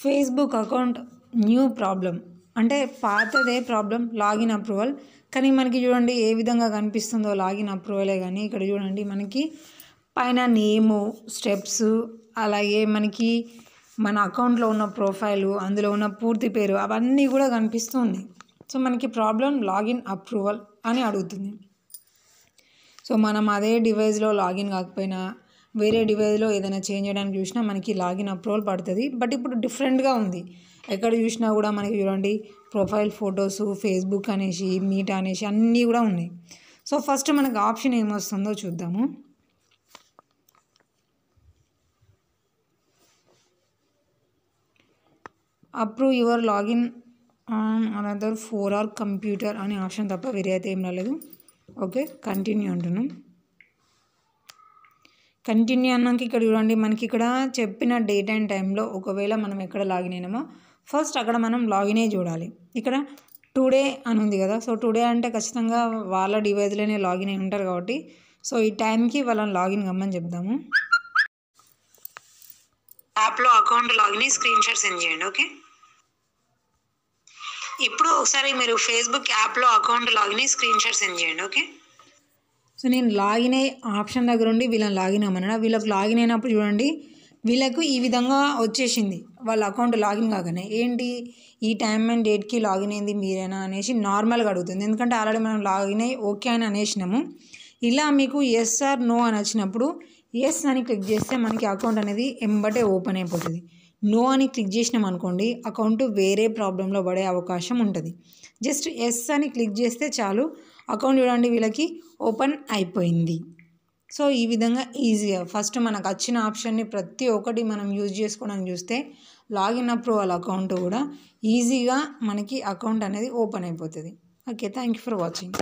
Facebook account new problem అంటే పాతదే problem login approval కానీ మనకి చూడండి ఏ విధంగా కనిపిస్తుందో లాగిన్ అప్రూవలే కానీ ఇక్కడ చూడండి మనకి పైన నేము స్టెప్స్ అలాగే మనకి మన అకౌంట్లో ఉన్న ప్రొఫైలు అందులో ఉన్న పూర్తి పేరు అవన్నీ కూడా కనిపిస్తుంది సో మనకి ప్రాబ్లం లాగిన్ అప్రూవల్ అని అడుగుతుంది సో మనం అదే డివైస్లో లాగిన్ కాకపోయినా వేరే డివైజ్లో ఏదైనా చేంజ్ చేయడానికి చూసినా మనకి లాగిన్ అప్రూవల్ పడుతుంది బట్ ఇప్పుడు డిఫరెంట్గా ఉంది ఎక్కడ చూసినా కూడా మనకి చూడండి ప్రొఫైల్ ఫొటోస్ ఫేస్బుక్ అనేసి మీట్ అనేసి అన్నీ కూడా ఉన్నాయి సో ఫస్ట్ మనకు ఆప్షన్ ఏమొస్తుందో చూద్దాము approve your login on another phone or computer అనే ఆప్షన్ తప్ప వేరే అయితే ఏం రాలేదు ఓకే కంటిన్యూ అంటున్నాం కంటిన్యూ అన్నాక ఇక్కడ చూడండి మనకి ఇక్కడ చెప్పిన డేట్ అండ్ టైంలో ఒకవేళ మనం ఎక్కడ లాగిన్ అయినామో ఫస్ట్ అక్కడ మనం లాగిన్ అయ్యి చూడాలి ఇక్కడ టుడే అని ఉంది కదా సో టుడే అంటే ఖచ్చితంగా వాళ్ళ డివైజ్లోనే లాగిన్ అయి ఉంటారు కాబట్టి సో ఈ టైంకి వాళ్ళని లాగిన్ కమ్మని చెప్దాము యాప్లో account login screenshot send చేయండి ఓకే ఇప్పుడు ఒకసారి మీరు ఫేస్బుక్ యాప్లో account login screenshot send చేయండి ఓకే సో నేను లాగిన్ అయ్యే ఆప్షన్ దగ్గర ఉండి వీళ్ళని లాగిన్ అవ్వమన్నా వీళ్ళకి లాగిన్ అయినప్పుడు చూడండి వీళ్ళకు ఈ విధంగా వచ్చేసింది వాళ్ళ అకౌంట్ లాగిన్ కాగానే ఏంటి ఈ టైం అండ్ డేట్కి లాగిన్ అయింది మీరేనా అనేసి నార్మల్గా అడుగుతుంది ఎందుకంటే ఆల్రెడీ మనం లాగిన్ అయ్యి ఓకే అని అనేసినాము ఇలా మీకు ఎస్ నో అని వచ్చినప్పుడు ఎస్ అని క్లిక్ చేస్తే మనకి అకౌంట్ అనేది ఎంబటే ఓపెన్ అయిపోతుంది నో అని క్లిక్ చేసినాం అనుకోండి అకౌంట్ వేరే ప్రాబ్లంలో పడే అవకాశం ఉంటుంది జస్ట్ ఎస్ అని క్లిక్ చేస్తే చాలు అకౌంట్ చూడండి వీళ్ళకి ఓపెన్ అయిపోయింది సో ఈ విధంగా ఈజీగా ఫస్ట్ మనకు వచ్చిన ఆప్షన్ని ప్రతి ఒక్కటి మనం యూజ్ చేసుకోవడానికి చూస్తే లాగిన్ అప్రూవల్ అకౌంట్ కూడా ఈజీగా మనకి అకౌంట్ అనేది ఓపెన్ అయిపోతుంది okay thank you for watching